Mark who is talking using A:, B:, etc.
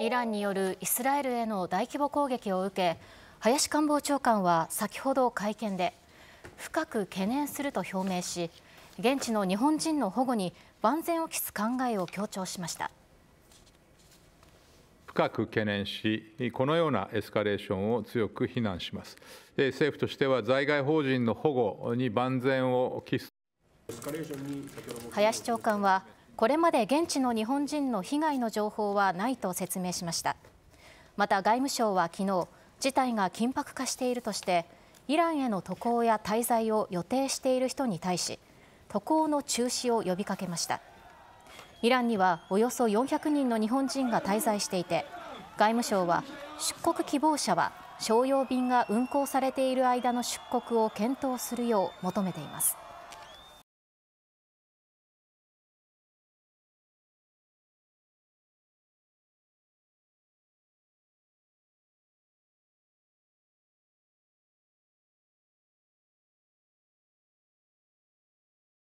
A: イランによるイスラエルへの大規模攻撃を受け林官房長官は先ほど会見で深く懸念すると表明し現地の日本人の保護に万全を期す考えを強調しました
B: 深く懸念しこのようなエスカレーションを強く非難します政府としては在外邦人の保護に万全を期す
A: 林長官はこれまで現地の日本人の被害の情報はないと説明しましたまた外務省は昨日事態が緊迫化しているとしてイランへの渡航や滞在を予定している人に対し渡航の中止を呼びかけましたイランにはおよそ400人の日本人が滞在していて外務省は出国希望者は商用便が運航されている間の出国を検討するよう求めています